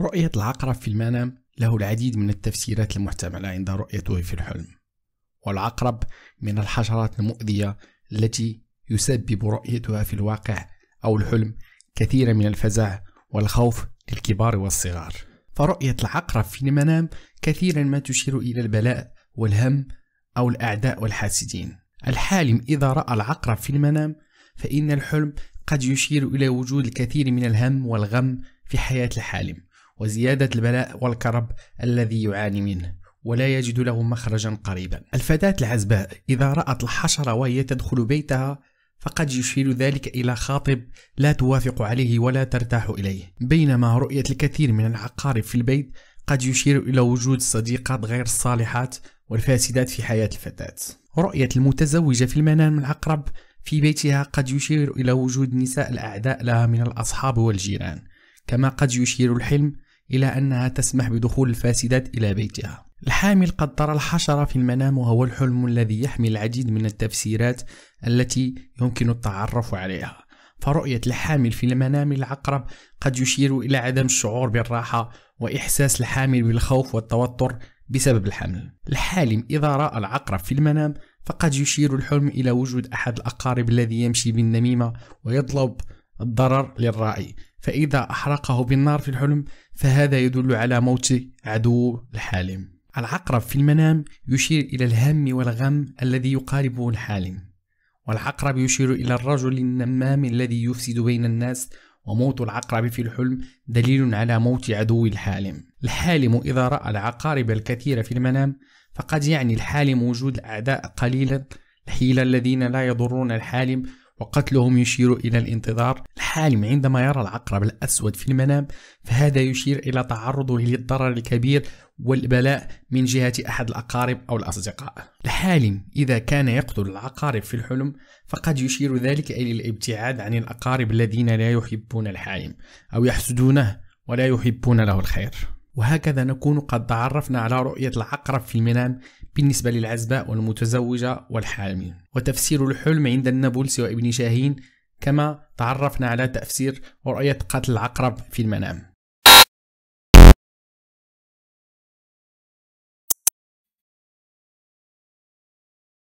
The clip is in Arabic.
رؤية العقرب في المنام له العديد من التفسيرات المحتملة عند رؤيته في الحلم والعقرب من الحشرات المؤذية التي يسبب رؤيتها في الواقع أو الحلم كثيرا من الفزع والخوف للكبار والصغار فرؤية العقرب في المنام كثيرا ما تشير إلى البلاء والهم أو الأعداء والحاسدين الحالم إذا رأى العقرب في المنام فإن الحلم قد يشير إلى وجود الكثير من الهم والغم في حياة الحالم وزيادة البلاء والكرب الذي يعاني منه ولا يجد له مخرجا قريبا الفتاة العزباء إذا رأت الحشرة وهي تدخل بيتها فقد يشير ذلك إلى خاطب لا توافق عليه ولا ترتاح إليه بينما رؤية الكثير من العقارب في البيت قد يشير إلى وجود صديقات غير الصالحات والفاسدات في حياة الفتاة رؤية المتزوجة في المنام العقرب في بيتها قد يشير إلى وجود نساء الأعداء لها من الأصحاب والجيران كما قد يشير الحلم إلى أنها تسمح بدخول الفاسدات إلى بيتها. الحامل قد ترى الحشرة في المنام وهو الحلم الذي يحمل العديد من التفسيرات التي يمكن التعرف عليها. فرؤية الحامل في المنام العقرب قد يشير إلى عدم الشعور بالراحة وإحساس الحامل بالخوف والتوتر بسبب الحمل. الحالم إذا رأى العقرب في المنام فقد يشير الحلم إلى وجود أحد الأقارب الذي يمشي بالنميمة ويطلب الضرر للرأي فإذا أحرقه بالنار في الحلم فهذا يدل على موت عدو الحالم العقرب في المنام يشير إلى الهم والغم الذي يقاربه الحالم والعقرب يشير إلى الرجل النمام الذي يفسد بين الناس وموت العقرب في الحلم دليل على موت عدو الحالم الحالم إذا رأى العقارب الكثيرة في المنام فقد يعني الحالم وجود الأعداء قليلا الحيلة الذين لا يضرون الحالم وقتلهم يشير إلى الانتظار الحالم عندما يرى العقرب الأسود في المنام فهذا يشير إلى تعرضه للضرر الكبير والبلاء من جهة أحد الأقارب أو الأصدقاء الحالم إذا كان يقتل العقارب في الحلم فقد يشير ذلك إلى الابتعاد عن الأقارب الذين لا يحبون الحالم أو يحسدونه ولا يحبون له الخير وهكذا نكون قد تعرفنا على رؤية العقرب في المنام بالنسبة للعزباء والمتزوجة والحامل وتفسير الحلم عند النابلسي وابن شاهين كما تعرفنا على تفسير رؤية قتل العقرب في المنام